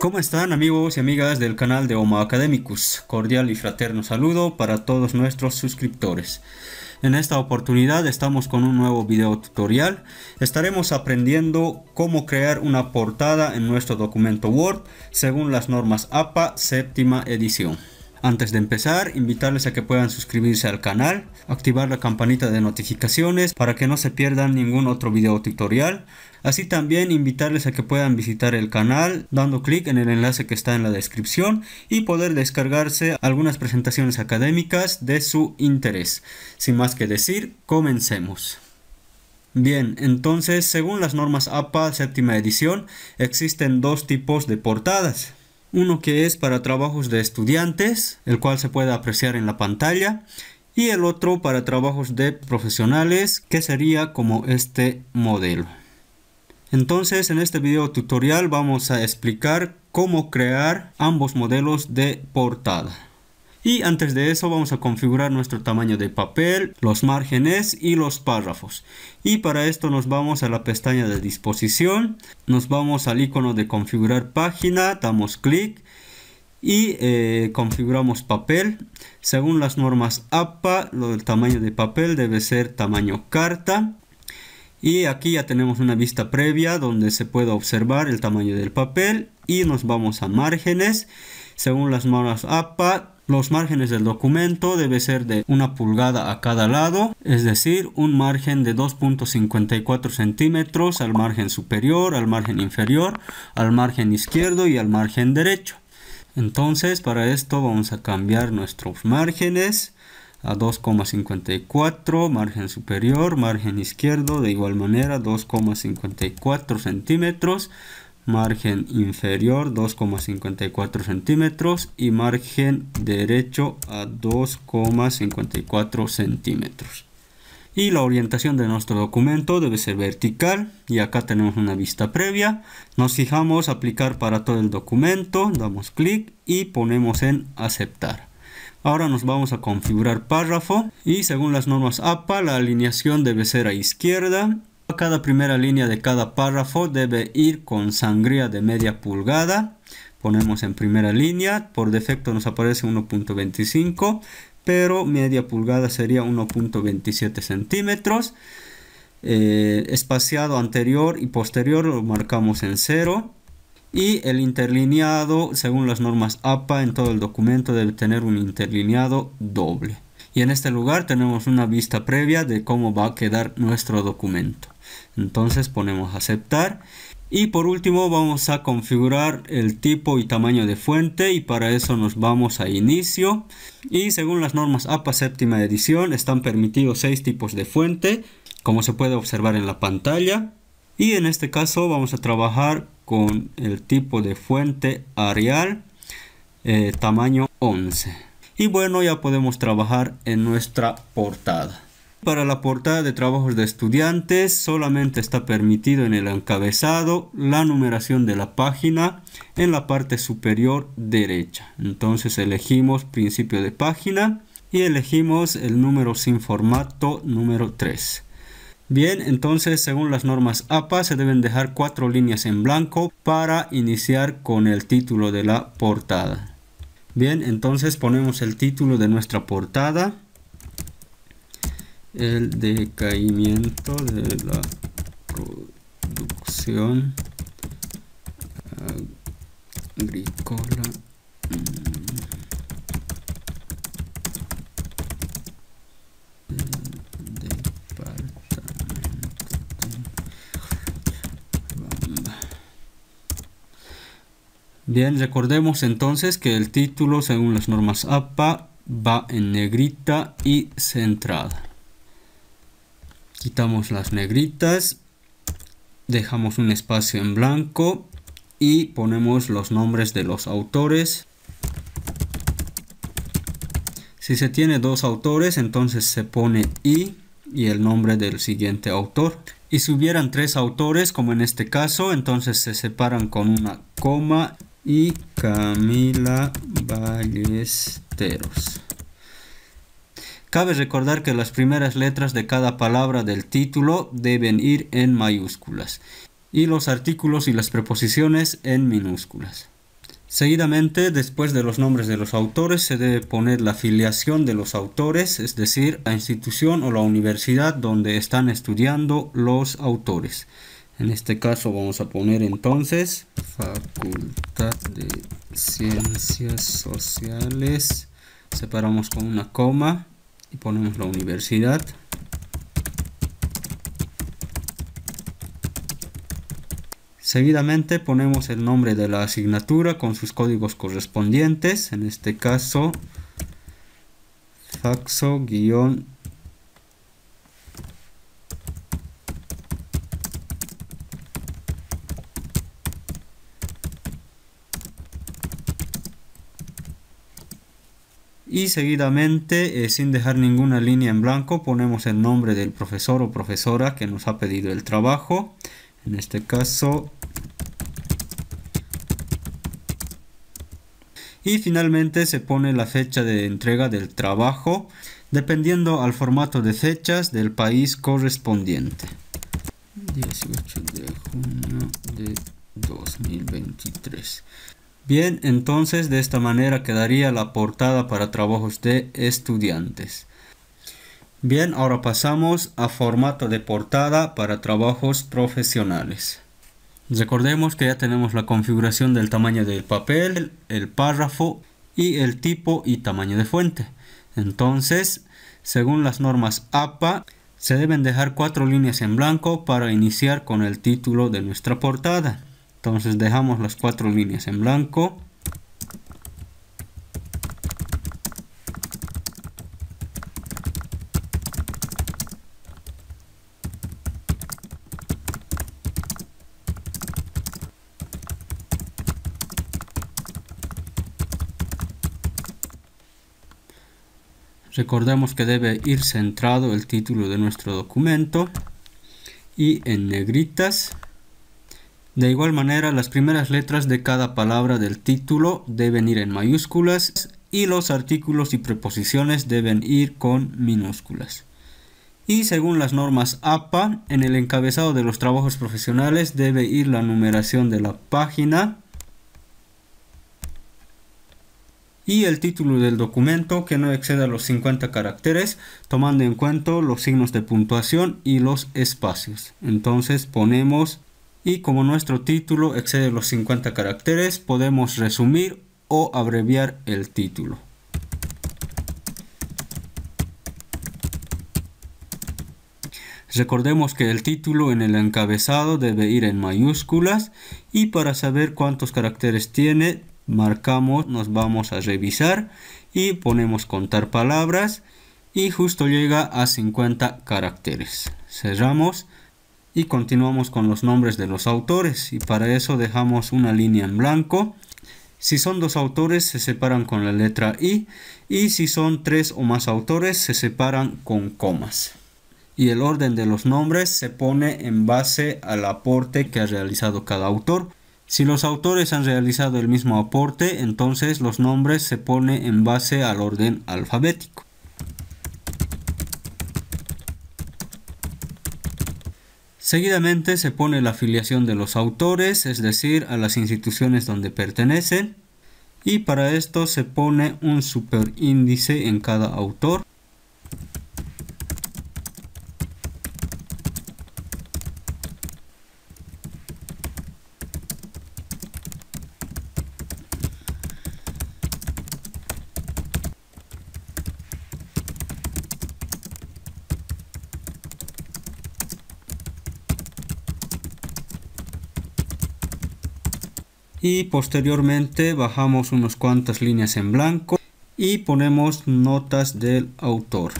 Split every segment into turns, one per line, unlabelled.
¿Cómo están amigos y amigas del canal de Oma Academicus? Cordial y fraterno saludo para todos nuestros suscriptores. En esta oportunidad estamos con un nuevo video tutorial. Estaremos aprendiendo cómo crear una portada en nuestro documento Word según las normas APA séptima edición. Antes de empezar, invitarles a que puedan suscribirse al canal, activar la campanita de notificaciones para que no se pierdan ningún otro video tutorial. Así también invitarles a que puedan visitar el canal dando clic en el enlace que está en la descripción y poder descargarse algunas presentaciones académicas de su interés. Sin más que decir, comencemos. Bien, entonces según las normas APA séptima edición existen dos tipos de portadas uno que es para trabajos de estudiantes, el cual se puede apreciar en la pantalla, y el otro para trabajos de profesionales, que sería como este modelo. Entonces en este video tutorial vamos a explicar cómo crear ambos modelos de portada. Y antes de eso vamos a configurar nuestro tamaño de papel, los márgenes y los párrafos. Y para esto nos vamos a la pestaña de disposición, nos vamos al icono de configurar página, damos clic y eh, configuramos papel. Según las normas APA, lo del tamaño de papel debe ser tamaño carta. Y aquí ya tenemos una vista previa donde se puede observar el tamaño del papel y nos vamos a márgenes según las normas APA, los márgenes del documento debe ser de una pulgada a cada lado, es decir, un margen de 2.54 centímetros al margen superior, al margen inferior, al margen izquierdo y al margen derecho. Entonces, para esto vamos a cambiar nuestros márgenes a 2,54, margen superior, margen izquierdo de igual manera 2,54 centímetros, margen inferior 2,54 centímetros y margen derecho a 2,54 centímetros y la orientación de nuestro documento debe ser vertical y acá tenemos una vista previa nos fijamos aplicar para todo el documento damos clic y ponemos en aceptar ahora nos vamos a configurar párrafo y según las normas APA la alineación debe ser a izquierda cada primera línea de cada párrafo debe ir con sangría de media pulgada. Ponemos en primera línea, por defecto nos aparece 1.25, pero media pulgada sería 1.27 centímetros. Eh, espaciado anterior y posterior lo marcamos en cero. y el interlineado según las normas APA en todo el documento debe tener un interlineado doble y en este lugar tenemos una vista previa de cómo va a quedar nuestro documento. Entonces ponemos aceptar y por último vamos a configurar el tipo y tamaño de fuente y para eso nos vamos a inicio. Y según las normas APA séptima edición están permitidos seis tipos de fuente como se puede observar en la pantalla. Y en este caso vamos a trabajar con el tipo de fuente Arial eh, tamaño 11. Y bueno, ya podemos trabajar en nuestra portada. Para la portada de trabajos de estudiantes solamente está permitido en el encabezado la numeración de la página en la parte superior derecha. Entonces elegimos principio de página y elegimos el número sin formato número 3. Bien, entonces según las normas APA se deben dejar cuatro líneas en blanco para iniciar con el título de la portada. Bien, entonces ponemos el título de nuestra portada. El decaimiento de la producción agrícola Bien, recordemos entonces que el título según las normas APA va en negrita y centrada. Quitamos las negritas, dejamos un espacio en blanco y ponemos los nombres de los autores. Si se tiene dos autores, entonces se pone I y el nombre del siguiente autor. Y si hubieran tres autores, como en este caso, entonces se separan con una coma y Camila Ballesteros. Cabe recordar que las primeras letras de cada palabra del título deben ir en mayúsculas y los artículos y las preposiciones en minúsculas. Seguidamente, después de los nombres de los autores, se debe poner la filiación de los autores, es decir, la institución o la universidad donde están estudiando los autores. En este caso vamos a poner entonces Facultad de Ciencias Sociales. Separamos con una coma y ponemos la universidad. Seguidamente ponemos el nombre de la asignatura con sus códigos correspondientes. En este caso, faxo universidad y seguidamente eh, sin dejar ninguna línea en blanco ponemos el nombre del profesor o profesora que nos ha pedido el trabajo en este caso y finalmente se pone la fecha de entrega del trabajo dependiendo al formato de fechas del país correspondiente 18 de junio de 2023 Bien, entonces de esta manera quedaría la portada para trabajos de estudiantes. Bien, ahora pasamos a formato de portada para trabajos profesionales. Recordemos que ya tenemos la configuración del tamaño del papel, el párrafo y el tipo y tamaño de fuente. Entonces, según las normas APA, se deben dejar cuatro líneas en blanco para iniciar con el título de nuestra portada. Entonces dejamos las cuatro líneas en blanco. Recordemos que debe ir centrado el título de nuestro documento y en negritas de igual manera, las primeras letras de cada palabra del título deben ir en mayúsculas y los artículos y preposiciones deben ir con minúsculas. Y según las normas APA, en el encabezado de los trabajos profesionales debe ir la numeración de la página y el título del documento que no exceda los 50 caracteres, tomando en cuenta los signos de puntuación y los espacios. Entonces ponemos y como nuestro título excede los 50 caracteres podemos resumir o abreviar el título. Recordemos que el título en el encabezado debe ir en mayúsculas y para saber cuántos caracteres tiene marcamos, nos vamos a revisar y ponemos contar palabras y justo llega a 50 caracteres. Cerramos y continuamos con los nombres de los autores y para eso dejamos una línea en blanco. Si son dos autores se separan con la letra I y si son tres o más autores se separan con comas. Y el orden de los nombres se pone en base al aporte que ha realizado cada autor. Si los autores han realizado el mismo aporte, entonces los nombres se ponen en base al orden alfabético. Seguidamente se pone la afiliación de los autores, es decir, a las instituciones donde pertenecen. Y para esto se pone un superíndice en cada autor. y posteriormente bajamos unas cuantas líneas en blanco y ponemos notas del autor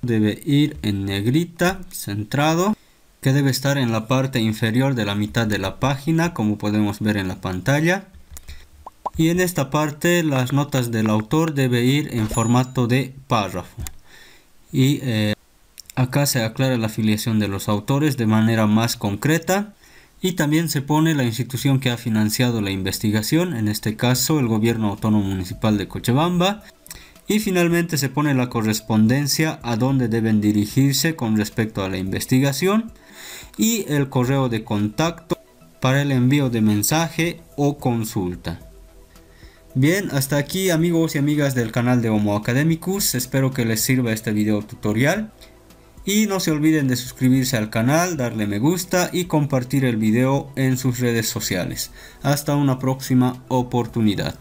debe ir en negrita centrado que debe estar en la parte inferior de la mitad de la página como podemos ver en la pantalla y en esta parte las notas del autor debe ir en formato de párrafo y eh, acá se aclara la afiliación de los autores de manera más concreta y también se pone la institución que ha financiado la investigación, en este caso el gobierno autónomo municipal de Cochabamba. Y finalmente se pone la correspondencia a dónde deben dirigirse con respecto a la investigación y el correo de contacto para el envío de mensaje o consulta. Bien, hasta aquí amigos y amigas del canal de Homo Academicus, espero que les sirva este video tutorial. Y no se olviden de suscribirse al canal, darle me gusta y compartir el video en sus redes sociales. Hasta una próxima oportunidad.